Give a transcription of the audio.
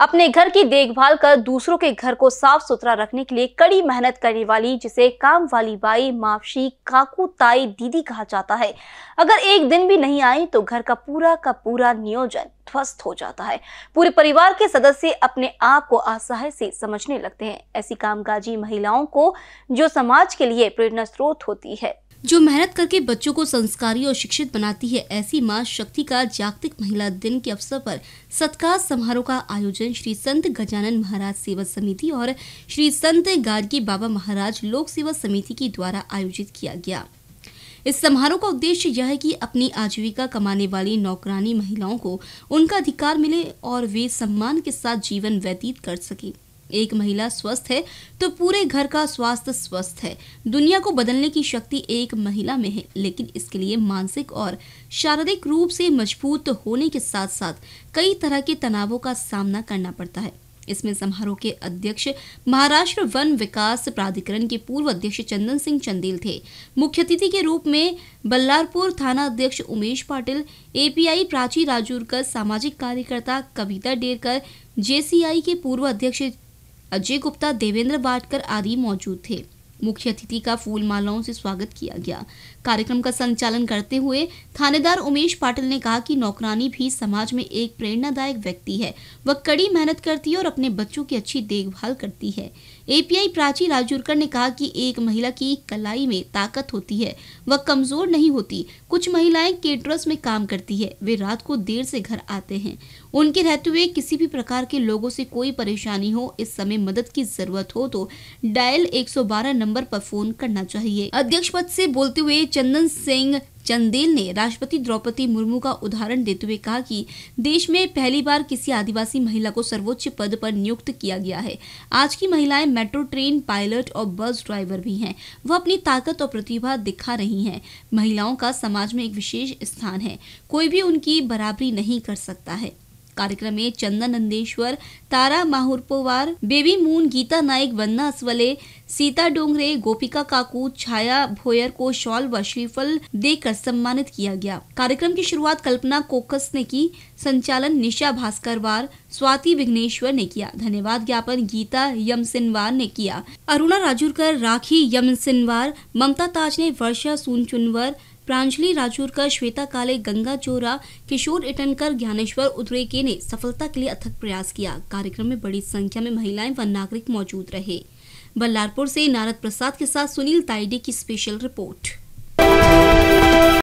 अपने घर की देखभाल कर दूसरों के घर को साफ सुथरा रखने के लिए कड़ी मेहनत करने वाली जिसे काम वाली बाई मावशी काकू ताई दीदी कहा जाता है अगर एक दिन भी नहीं आई तो घर का पूरा का पूरा नियोजन ध्वस्त हो जाता है पूरे परिवार के सदस्य अपने आप को असहाय से समझने लगते हैं ऐसी कामकाजी महिलाओं को जो समाज के लिए प्रेरणा स्रोत होती है जो मेहनत करके बच्चों को संस्कारी और शिक्षित बनाती है ऐसी मां शक्ति का जागतिक महिला दिन के अवसर पर सत्कार समारोह का आयोजन श्री संत गजानन महाराज सेवा समिति और श्री संत गार्गी बाबा महाराज लोक सेवा समिति के द्वारा आयोजित किया गया इस समारोह का उद्देश्य यह है कि अपनी आजीविका कमाने वाली नौकरानी महिलाओं को उनका अधिकार मिले और वे सम्मान के साथ जीवन व्यतीत कर सकें एक महिला स्वस्थ है तो पूरे घर का स्वास्थ्य स्वस्थ है दुनिया को बदलने की शक्ति एक महिला में है लेकिन इसके लिए मानसिक और शारीरिक रूप से मजबूत होने के साथ साथ कई तरह के तनावों का सामना करना पड़ता है इसमें समारोह के अध्यक्ष महाराष्ट्र वन विकास प्राधिकरण के पूर्व अध्यक्ष चंदन सिंह चंदेल थे मुख्य अतिथि के रूप में बल्लारपुर थाना अध्यक्ष उमेश पाटिल एपीआई प्राची राजूरकर सामाजिक कार्यकर्ता कविता डेरकर जेसीआई के पूर्व अध्यक्ष अजय गुप्ता देवेंद्र बाटकर आदि मौजूद थे मुख्य अतिथि का फूल मालाओं से स्वागत किया गया कार्यक्रम का संचालन करते हुए थानेदार उमेश पाटिल ने कहा कि नौकरानी भी समाज में एक प्रेरणादायक व्यक्ति है वह कड़ी मेहनत करती है और अपने बच्चों की अच्छी देखभाल करती है एपीआई प्राची राजूरकर ने कहा कि एक महिला की कलाई में ताकत होती है वह कमजोर नहीं होती कुछ महिलाएं केटरस में काम करती है वे रात को देर से घर आते हैं उनके रहते हुए किसी भी प्रकार के लोगों से कोई परेशानी हो इस समय मदद की जरूरत हो तो डायल एक नंबर पर फोन करना चाहिए अध्यक्ष पद से बोलते हुए चंदन सिंह चंदेल ने राष्ट्रपति द्रौपदी मुर्मू का उदाहरण देते हुए कहा कि देश में पहली बार किसी आदिवासी महिला को सर्वोच्च पद पर नियुक्त किया गया है आज की महिलाएं मेट्रो ट्रेन पायलट और बस ड्राइवर भी हैं वह अपनी ताकत और प्रतिभा दिखा रही हैं महिलाओं का समाज में एक विशेष स्थान है कोई भी उनकी बराबरी नहीं कर सकता है कार्यक्रम में चंदन नंदेश्वर तारा पोवार बेबी मून गीता नाइक वन्ना असवले सीता डोंगरे गोपिका काकू छाया भोयर को शॉल व श्रीफल देकर सम्मानित किया गया कार्यक्रम की शुरुआत कल्पना कोकस ने की संचालन निशा भास्करवार स्वाति विघ्नेश्वर ने किया धन्यवाद ज्ञापन गीता यमसिनवार ने किया अरुणा राजूरकर राखी यमसिनवार ममता ताज ने वर्षा सूनचुनवर प्रांजलि राजूरकर श्वेता काले गंगा चोरा किशोर इटनकर ज्ञानेश्वर उद्रेके ने सफलता के लिए अथक प्रयास किया कार्यक्रम में बड़ी संख्या में महिलाएं व नागरिक मौजूद रहे बल्लारपुर से नारद प्रसाद के साथ सुनील ताइडे की स्पेशल रिपोर्ट